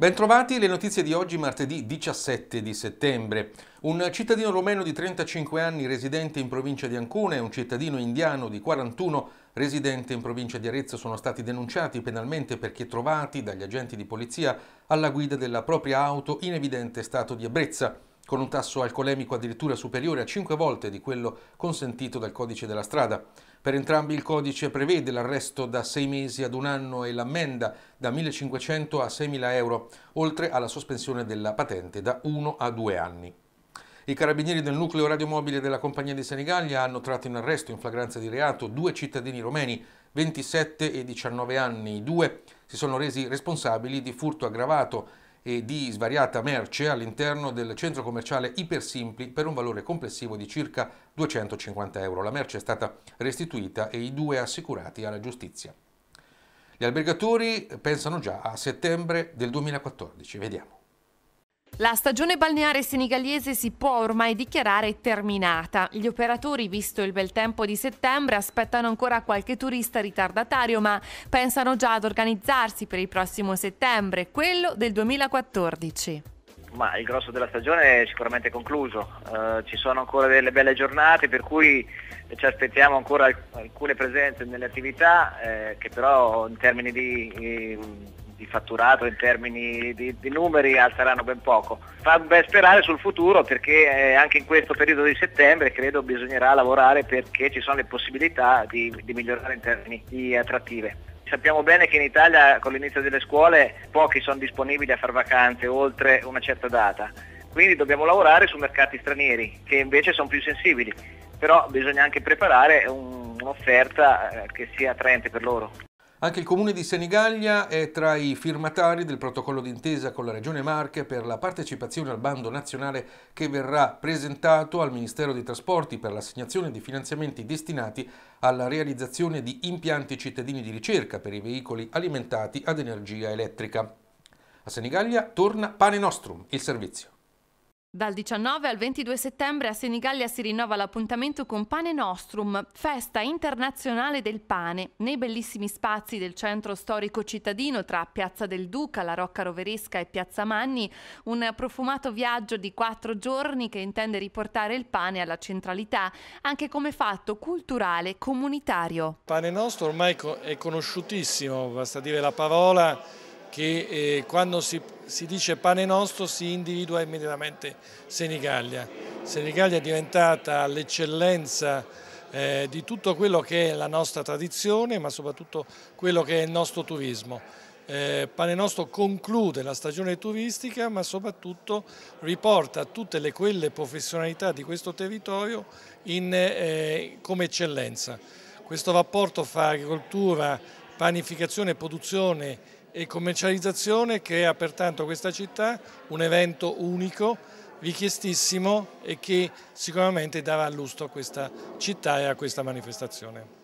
Bentrovati, le notizie di oggi martedì 17 di settembre. Un cittadino romeno di 35 anni residente in provincia di Ancona e un cittadino indiano di 41 residente in provincia di Arezzo sono stati denunciati penalmente perché trovati dagli agenti di polizia alla guida della propria auto in evidente stato di ebbrezza con un tasso alcolemico addirittura superiore a 5 volte di quello consentito dal codice della strada. Per entrambi il codice prevede l'arresto da 6 mesi ad un anno e l'ammenda da 1.500 a 6.000 euro, oltre alla sospensione della patente da 1 a 2 anni. I carabinieri del nucleo radiomobile della Compagnia di Senigallia hanno tratto in arresto in flagranza di reato due cittadini romeni, 27 e 19 anni. I due si sono resi responsabili di furto aggravato e di svariata merce all'interno del centro commerciale Ipersimpli per un valore complessivo di circa 250 euro. La merce è stata restituita e i due assicurati alla giustizia. Gli albergatori pensano già a settembre del 2014, vediamo. La stagione balneare senigallese si può ormai dichiarare terminata. Gli operatori, visto il bel tempo di settembre, aspettano ancora qualche turista ritardatario, ma pensano già ad organizzarsi per il prossimo settembre, quello del 2014. Ma il grosso della stagione è sicuramente concluso, uh, ci sono ancora delle belle giornate per cui ci aspettiamo ancora alcune presenze nelle attività eh, che però in termini di eh, di fatturato in termini di, di, numeri alzeranno ben poco. Fa ben sperare sul futuro perché eh, anche in questo periodo di settembre credo bisognerà lavorare perché ci sono le possibilità di, di migliorare in termini di attrattive. Sappiamo bene che in Italia con l'inizio delle scuole pochi sono disponibili a fare vacanze oltre una certa data, quindi dobbiamo lavorare su mercati stranieri che invece sono più sensibili, però bisogna anche preparare un, un'offerta eh, che sia attraente per loro. Anche il comune di Senigallia è tra i firmatari del protocollo d'intesa con la Regione Marche per la partecipazione al bando nazionale che verrà presentato al Ministero dei Trasporti per l'assegnazione di finanziamenti destinati alla realizzazione di impianti cittadini di ricerca per i veicoli alimentati ad energia elettrica. A Senigallia torna Pane Nostrum, il servizio. Dal 19 al 22 settembre a Senigallia si rinnova l'appuntamento con Pane Nostrum, festa internazionale del pane, nei bellissimi spazi del centro storico cittadino tra Piazza del Duca, la Rocca Roveresca e Piazza Manni, un profumato viaggio di quattro giorni che intende riportare il pane alla centralità, anche come fatto culturale comunitario. Pane Nostrum ormai ecco, è conosciutissimo, basta dire la parola che eh, quando si, si, dice pane nostro si individua immediatamente Senigallia. Senigallia è diventata l'eccellenza eh, di tutto quello che è la nostra tradizione ma soprattutto quello che è il nostro turismo. Eh, pane Nostro conclude la stagione turistica ma soprattutto riporta tutte le, quelle professionalità di questo territorio in, eh, come eccellenza. Questo rapporto fra agricoltura, panificazione e produzione e commercializzazione crea pertanto questa città un evento unico, richiestissimo e che sicuramente darà lustro a questa città e a questa manifestazione.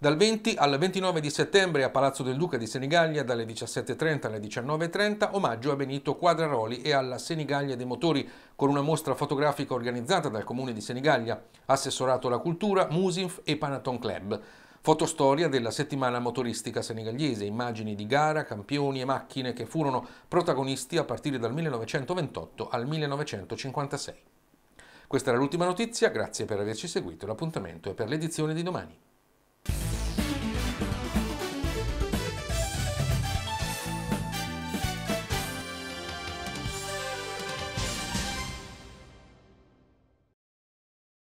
Dal 20 al 29 di settembre a Palazzo del Duca di Senigallia, dalle 17.30 alle 19.30, omaggio a Benito Quadraroli e alla Senigallia dei Motori, con una mostra fotografica organizzata dal Comune di Senigallia, assessorato alla cultura, Musinf e Panaton Club. Fotostoria della settimana motoristica senegalese, immagini di gara, campioni e macchine che furono protagonisti a partire dal 1928 al 1956. Questa era l'ultima notizia, grazie per averci seguito, l'appuntamento è per l'edizione di domani.